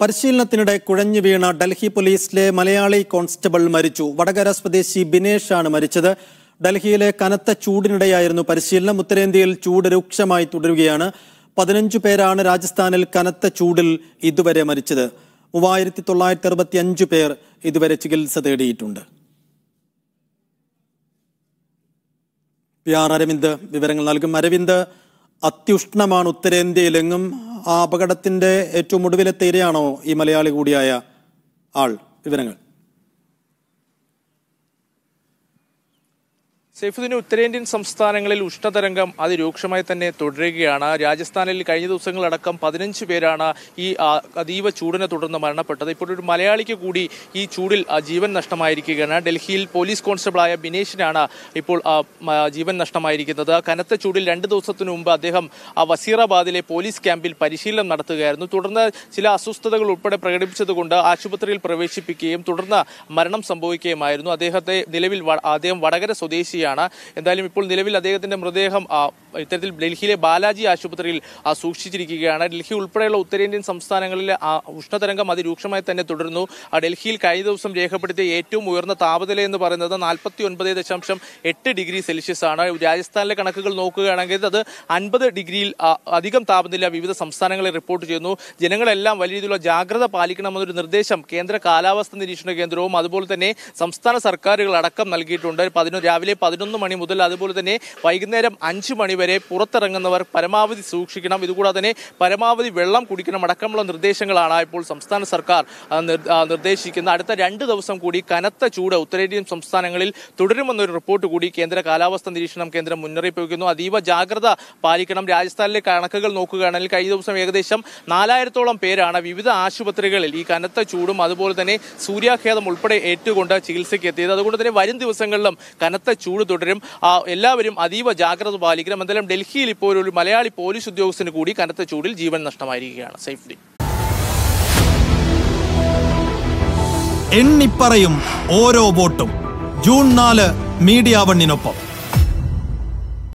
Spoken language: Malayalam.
പരിശീലനത്തിനിടെ കുഴഞ്ഞു വീണ ഡൽഹി പോലീസിലെ മലയാളി കോൺസ്റ്റബിൾ മരിച്ചു വടകര സ്വദേശി ബിനേഷ് ആണ് മരിച്ചത് ഡൽഹിയിലെ കനത്ത ചൂടിനിടെയായിരുന്നു പരിശീലനം ഉത്തരേന്ത്യയിൽ ചൂട് രൂക്ഷമായി തുടരുകയാണ് പതിനഞ്ചു പേരാണ് രാജസ്ഥാനിൽ കനത്ത ചൂടിൽ ഇതുവരെ മരിച്ചത് മൂവായിരത്തി തൊള്ളായിരത്തി അറുപത്തി അഞ്ച് പേർ ഇതുവരെ ചികിത്സ തേടിയിട്ടുണ്ട് പി ആർ അരവിന്ദ് വിവരങ്ങൾ നൽകും അരവിന്ദ് അത്യുഷ്ണമാണ് ഉത്തരേന്ത്യയിലെങ്ങും ആ അപകടത്തിന്റെ ഏറ്റവും ഒടുവിലത്തെ ഈ മലയാളി കൂടിയായ ആൾ വിവരങ്ങൾ സൈഫുദ്ദീന് ഉത്തരേന്ത്യൻ സംസ്ഥാനങ്ങളിൽ ഉഷ്ണതരംഗം അതിരൂക്ഷമായി തന്നെ തുടരുകയാണ് രാജസ്ഥാനിൽ കഴിഞ്ഞ ദിവസങ്ങളടക്കം പതിനഞ്ച് പേരാണ് ഈ അതീവ ചൂടിനെ തുടർന്ന് മരണപ്പെട്ടത് ഇപ്പോൾ ഒരു മലയാളിക്ക് കൂടി ഈ ചൂടിൽ ജീവൻ നഷ്ടമായിരിക്കുകയാണ് ഡൽഹിയിൽ പോലീസ് കോൺസ്റ്റബിളായ ബിനേഷിനാണ് ഇപ്പോൾ ജീവൻ നഷ്ടമായിരിക്കുന്നത് കനത്ത ചൂടിൽ രണ്ട് ദിവസത്തിനു മുമ്പ് അദ്ദേഹം വസീറാബാദിലെ പോലീസ് ക്യാമ്പിൽ പരിശീലനം നടത്തുകയായിരുന്നു തുടർന്ന് ചില അസ്വസ്ഥതകൾ ഉൾപ്പെടെ പ്രകടിപ്പിച്ചതുകൊണ്ട് ആശുപത്രിയിൽ പ്രവേശിപ്പിക്കുകയും തുടർന്ന് മരണം സംഭവിക്കുകയുമായിരുന്നു അദ്ദേഹത്തെ നിലവിൽ അദ്ദേഹം വടകര സ്വദേശി വരികയാണ് എന്തായാലും ഇപ്പോൾ നിലവിൽ അദ്ദേഹത്തിന്റെ മൃതദേഹം ഇത്തരത്തിൽ ഡൽഹിയിലെ ബാലാജി ആശുപത്രിയിൽ സൂക്ഷിച്ചിരിക്കുകയാണ് ഡൽഹി ഉൾപ്പെടെയുള്ള ഉത്തരേന്ത്യൻ സംസ്ഥാനങ്ങളിലെ ഉഷ്ണതരംഗം അതിരൂക്ഷമായി തന്നെ തുടരുന്നു ഡൽഹിയിൽ കഴിഞ്ഞ ദിവസം രേഖപ്പെടുത്തിയ ഏറ്റവും ഉയർന്ന താപനില എന്ന് പറയുന്നത് നാൽപ്പത്തി ഒൻപത് ദശാംശം എട്ട് ഡിഗ്രി സെൽഷ്യസ് ആണ് രാജസ്ഥാനിലെ കണക്കുകൾ നോക്കുകയാണെങ്കിൽ അത് അൻപത് ഡിഗ്രിയിൽ അധികം താപനില വിവിധ സംസ്ഥാനങ്ങളിൽ റിപ്പോർട്ട് ചെയ്യുന്നു ജനങ്ങളെല്ലാം വലിയ രീതിയിലുള്ള ജാഗ്രത പാലിക്കണമെന്നൊരു നിർദ്ദേശം കേന്ദ്ര കാലാവസ്ഥ നിരീക്ഷണ കേന്ദ്രവും അതുപോലെ തന്നെ സംസ്ഥാന സർക്കാരുകൾ അടക്കം നൽകിയിട്ടുണ്ട് പതിനൊന്ന് രാവിലെ പതിനൊന്ന് മണി മുതൽ അതുപോലെ തന്നെ വൈകുന്നേരം അഞ്ച് മണി വരെ പുറത്തിറങ്ങുന്നവർ പരമാവധി സൂക്ഷിക്കണം ഇതുകൂടാതെ തന്നെ പരമാവധി വെള്ളം കുടിക്കണം അടക്കമുള്ള നിർദ്ദേശങ്ങളാണ് ഇപ്പോൾ സംസ്ഥാന സർക്കാർ നിർദ്ദേശിക്കുന്ന അടുത്ത രണ്ട് ദിവസം കൂടി കനത്ത ചൂട് ഉത്തരേന്ത്യൻ സംസ്ഥാനങ്ങളിൽ തുടരുമെന്നൊരു റിപ്പോർട്ട് കൂടി കേന്ദ്ര കാലാവസ്ഥ നിരീക്ഷണം കേന്ദ്രം മുന്നറിയിപ്പ് വയ്ക്കുന്നു അതീവ ജാഗ്രത പാലിക്കണം രാജസ്ഥാനിലെ കണക്കുകൾ നോക്കുകയാണെങ്കിൽ കഴിഞ്ഞ ദിവസം ഏകദേശം നാലായിരത്തോളം പേരാണ് വിവിധ ആശുപത്രികളിൽ ഈ കനത്ത ചൂടും അതുപോലെ തന്നെ സൂര്യാഘാതം ഉൾപ്പെടെ ഏറ്റുകൊണ്ട് ചികിത്സയ്ക്ക് എത്തിയത് അതുകൊണ്ട് തന്നെ വരും ദിവസങ്ങളിലും കനത്ത ചൂട് ഇപ്പോഴും തുടരും എല്ലാവരും അതീവ ജാഗ്രത പാലിക്കണം എന്തായാലും ഡൽഹിയിൽ ഇപ്പോൾ ഒരു മലയാളി പോലീസ് ഉദ്യോഗസ്ഥന് കൂടി കനത്ത ചൂടിൽ ജീവൻ നഷ്ടമായിരിക്കുകയാണ് സേഫ്റ്റി എണ്ണിപ്പറയും ഓരോ വോട്ടും ജൂൺ നാല് മീഡിയ വണ്ണിനൊപ്പം